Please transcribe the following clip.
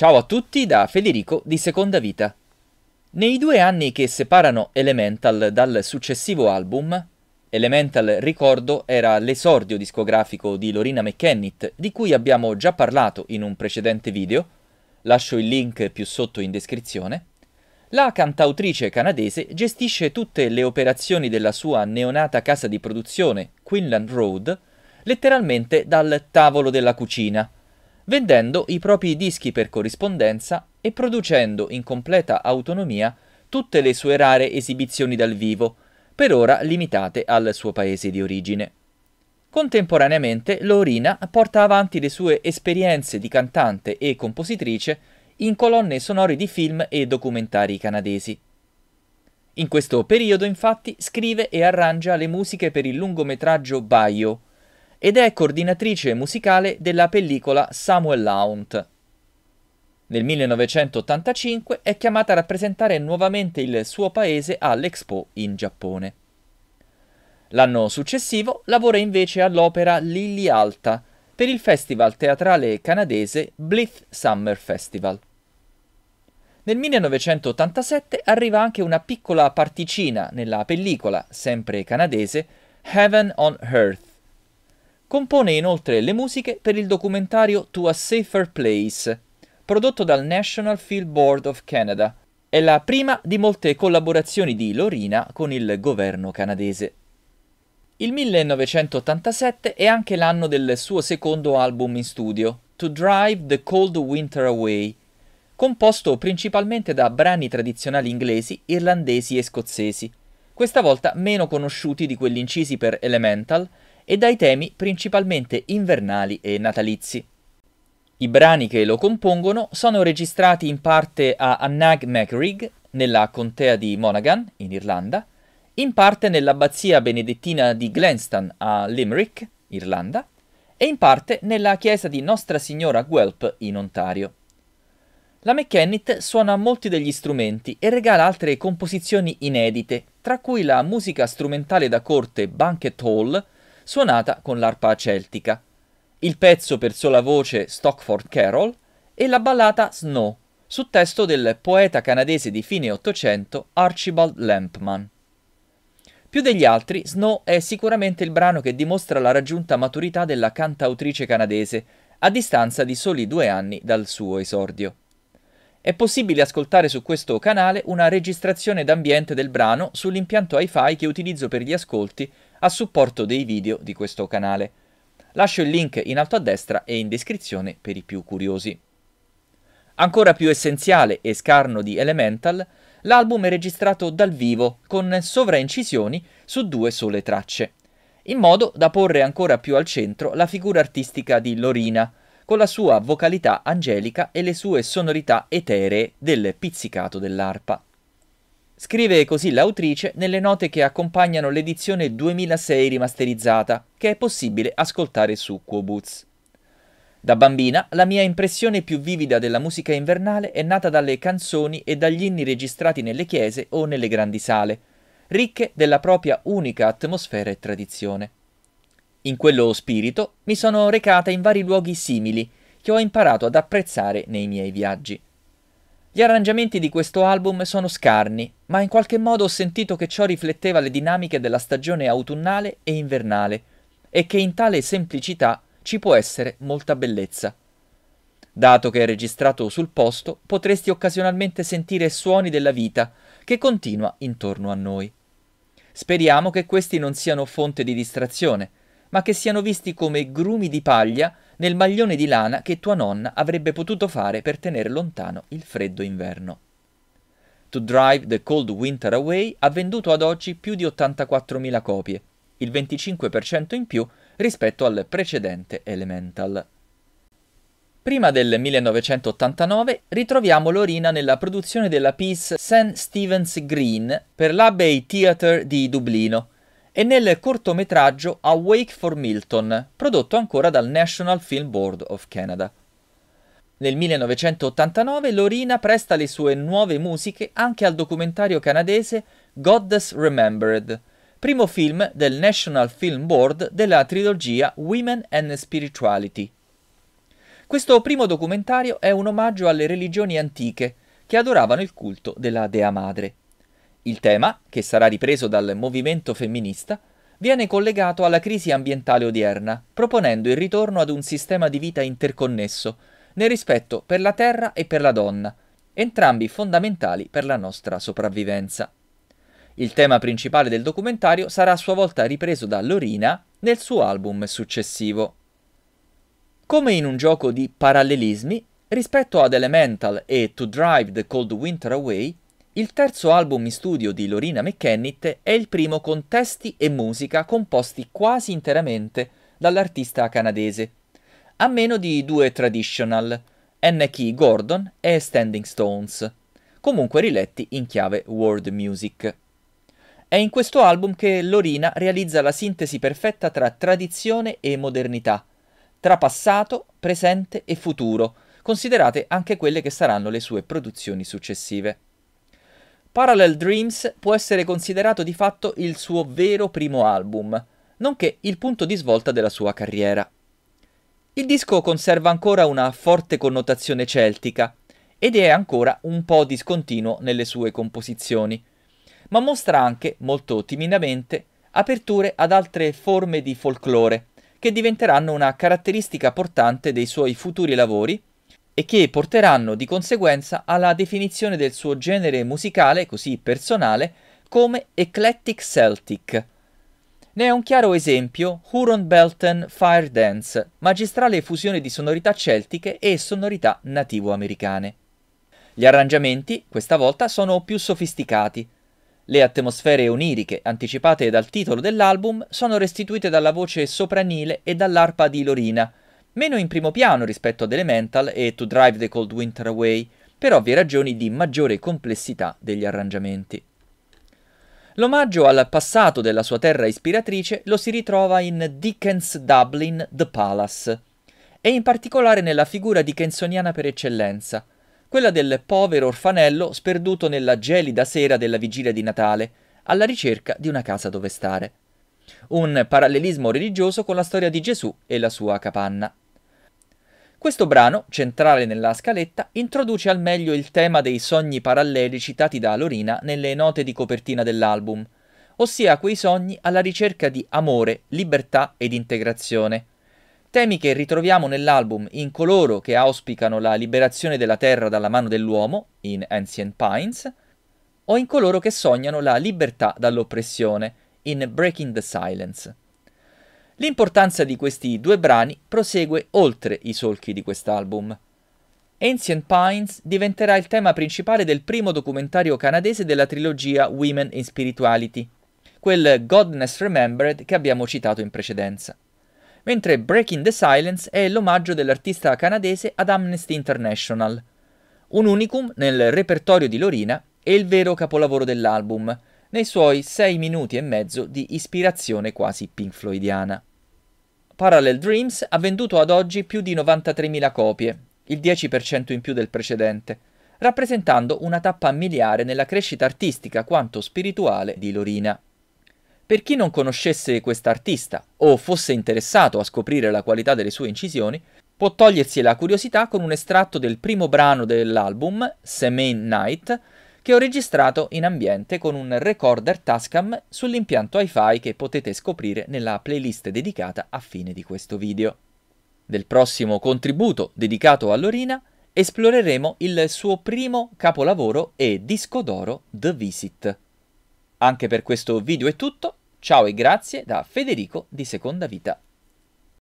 Ciao a tutti da Federico di Seconda Vita. Nei due anni che separano Elemental dal successivo album, Elemental, ricordo, era l'esordio discografico di Lorina McKennitt, di cui abbiamo già parlato in un precedente video, lascio il link più sotto in descrizione, la cantautrice canadese gestisce tutte le operazioni della sua neonata casa di produzione, Quinlan Road, letteralmente dal tavolo della cucina – vendendo i propri dischi per corrispondenza e producendo in completa autonomia tutte le sue rare esibizioni dal vivo, per ora limitate al suo paese di origine. Contemporaneamente, Lorina porta avanti le sue esperienze di cantante e compositrice in colonne sonore di film e documentari canadesi. In questo periodo, infatti, scrive e arrangia le musiche per il lungometraggio Bayo, ed è coordinatrice musicale della pellicola Samuel Lount. Nel 1985 è chiamata a rappresentare nuovamente il suo paese all'Expo in Giappone. L'anno successivo lavora invece all'opera Lilli Alta per il festival teatrale canadese Blith Summer Festival. Nel 1987 arriva anche una piccola particina nella pellicola, sempre canadese, Heaven on Earth, Compone inoltre le musiche per il documentario To a Safer Place, prodotto dal National Film Board of Canada. È la prima di molte collaborazioni di Lorina con il governo canadese. Il 1987 è anche l'anno del suo secondo album in studio, To Drive the Cold Winter Away, composto principalmente da brani tradizionali inglesi, irlandesi e scozzesi, questa volta meno conosciuti di quelli incisi per Elemental, e dai temi principalmente invernali e natalizi. I brani che lo compongono sono registrati in parte a Annag MacRig, nella contea di Monaghan, in Irlanda, in parte nell'abbazia benedettina di Glenstan a Limerick, Irlanda, e in parte nella chiesa di Nostra Signora Guelp in Ontario. La McKennett suona molti degli strumenti e regala altre composizioni inedite, tra cui la musica strumentale da corte Banquet Hall suonata con l'arpa celtica, il pezzo per sola voce Stockford Carol e la ballata Snow, su testo del poeta canadese di fine Ottocento Archibald Lampman. Più degli altri, Snow è sicuramente il brano che dimostra la raggiunta maturità della cantautrice canadese, a distanza di soli due anni dal suo esordio. È possibile ascoltare su questo canale una registrazione d'ambiente del brano sull'impianto hi-fi che utilizzo per gli ascolti a supporto dei video di questo canale. Lascio il link in alto a destra e in descrizione per i più curiosi. Ancora più essenziale e scarno di Elemental, l'album è registrato dal vivo con sovraincisioni su due sole tracce, in modo da porre ancora più al centro la figura artistica di Lorina, con la sua vocalità angelica e le sue sonorità eteree del pizzicato dell'arpa. Scrive così l'autrice nelle note che accompagnano l'edizione 2006 rimasterizzata, che è possibile ascoltare su Quoboots. Da bambina, la mia impressione più vivida della musica invernale è nata dalle canzoni e dagli inni registrati nelle chiese o nelle grandi sale, ricche della propria unica atmosfera e tradizione. In quello spirito mi sono recata in vari luoghi simili che ho imparato ad apprezzare nei miei viaggi. Gli arrangiamenti di questo album sono scarni, ma in qualche modo ho sentito che ciò rifletteva le dinamiche della stagione autunnale e invernale, e che in tale semplicità ci può essere molta bellezza. Dato che è registrato sul posto, potresti occasionalmente sentire suoni della vita che continua intorno a noi. Speriamo che questi non siano fonte di distrazione, ma che siano visti come grumi di paglia nel maglione di lana che tua nonna avrebbe potuto fare per tenere lontano il freddo inverno. To Drive the Cold Winter Away ha venduto ad oggi più di 84.000 copie, il 25% in più rispetto al precedente Elemental. Prima del 1989 ritroviamo Lorina nella produzione della piece St. Stephen's Green per l'Abbey Theatre di Dublino, e nel cortometraggio Awake for Milton, prodotto ancora dal National Film Board of Canada. Nel 1989 Lorina presta le sue nuove musiche anche al documentario canadese Goddess Remembered, primo film del National Film Board della trilogia Women and Spirituality. Questo primo documentario è un omaggio alle religioni antiche che adoravano il culto della Dea Madre. Il tema, che sarà ripreso dal movimento femminista, viene collegato alla crisi ambientale odierna, proponendo il ritorno ad un sistema di vita interconnesso, nel rispetto per la terra e per la donna, entrambi fondamentali per la nostra sopravvivenza. Il tema principale del documentario sarà a sua volta ripreso da Lorina nel suo album successivo. Come in un gioco di parallelismi, rispetto ad Elemental e To Drive the Cold Winter Away, il terzo album in studio di Lorina McKennitt è il primo con testi e musica composti quasi interamente dall'artista canadese, a meno di due traditional, N.K. Gordon e Standing Stones, comunque riletti in chiave world music. È in questo album che Lorina realizza la sintesi perfetta tra tradizione e modernità, tra passato, presente e futuro, considerate anche quelle che saranno le sue produzioni successive. Parallel Dreams può essere considerato di fatto il suo vero primo album, nonché il punto di svolta della sua carriera. Il disco conserva ancora una forte connotazione celtica ed è ancora un po' discontinuo nelle sue composizioni, ma mostra anche, molto timidamente, aperture ad altre forme di folklore, che diventeranno una caratteristica portante dei suoi futuri lavori e che porteranno di conseguenza alla definizione del suo genere musicale, così personale, come Eclectic Celtic. Ne è un chiaro esempio Huron Belton Fire Dance, magistrale fusione di sonorità celtiche e sonorità nativo-americane. Gli arrangiamenti, questa volta, sono più sofisticati. Le atmosfere oniriche anticipate dal titolo dell'album sono restituite dalla voce sopranile e dall'arpa di Lorina, meno in primo piano rispetto ad Elemental e To Drive the Cold Winter Away, per ovvie ragioni di maggiore complessità degli arrangiamenti. L'omaggio al passato della sua terra ispiratrice lo si ritrova in Dickens Dublin The Palace, e in particolare nella figura dickensoniana per eccellenza, quella del povero orfanello sperduto nella gelida sera della vigilia di Natale, alla ricerca di una casa dove stare un parallelismo religioso con la storia di Gesù e la sua capanna. Questo brano, centrale nella scaletta, introduce al meglio il tema dei sogni paralleli citati da Lorina nelle note di copertina dell'album, ossia quei sogni alla ricerca di amore, libertà ed integrazione. Temi che ritroviamo nell'album in coloro che auspicano la liberazione della terra dalla mano dell'uomo, in Ancient Pines, o in coloro che sognano la libertà dall'oppressione, in Breaking the Silence. L'importanza di questi due brani prosegue oltre i solchi di quest'album. Ancient Pines diventerà il tema principale del primo documentario canadese della trilogia Women in Spirituality, quel Godness Remembered che abbiamo citato in precedenza. Mentre Breaking the Silence è l'omaggio dell'artista canadese ad Amnesty International. Un unicum nel repertorio di Lorina e il vero capolavoro dell'album, nei suoi sei minuti e mezzo di ispirazione quasi pink floydiana. Parallel Dreams ha venduto ad oggi più di 93.000 copie, il 10% in più del precedente, rappresentando una tappa miliare nella crescita artistica quanto spirituale di Lorina. Per chi non conoscesse quest'artista o fosse interessato a scoprire la qualità delle sue incisioni, può togliersi la curiosità con un estratto del primo brano dell'album, Semaine Night, che ho registrato in ambiente con un recorder Tascam sull'impianto hi-fi che potete scoprire nella playlist dedicata a fine di questo video. Del prossimo contributo dedicato a Lorina esploreremo il suo primo capolavoro e disco d'oro The Visit. Anche per questo video è tutto, ciao e grazie da Federico di Seconda Vita.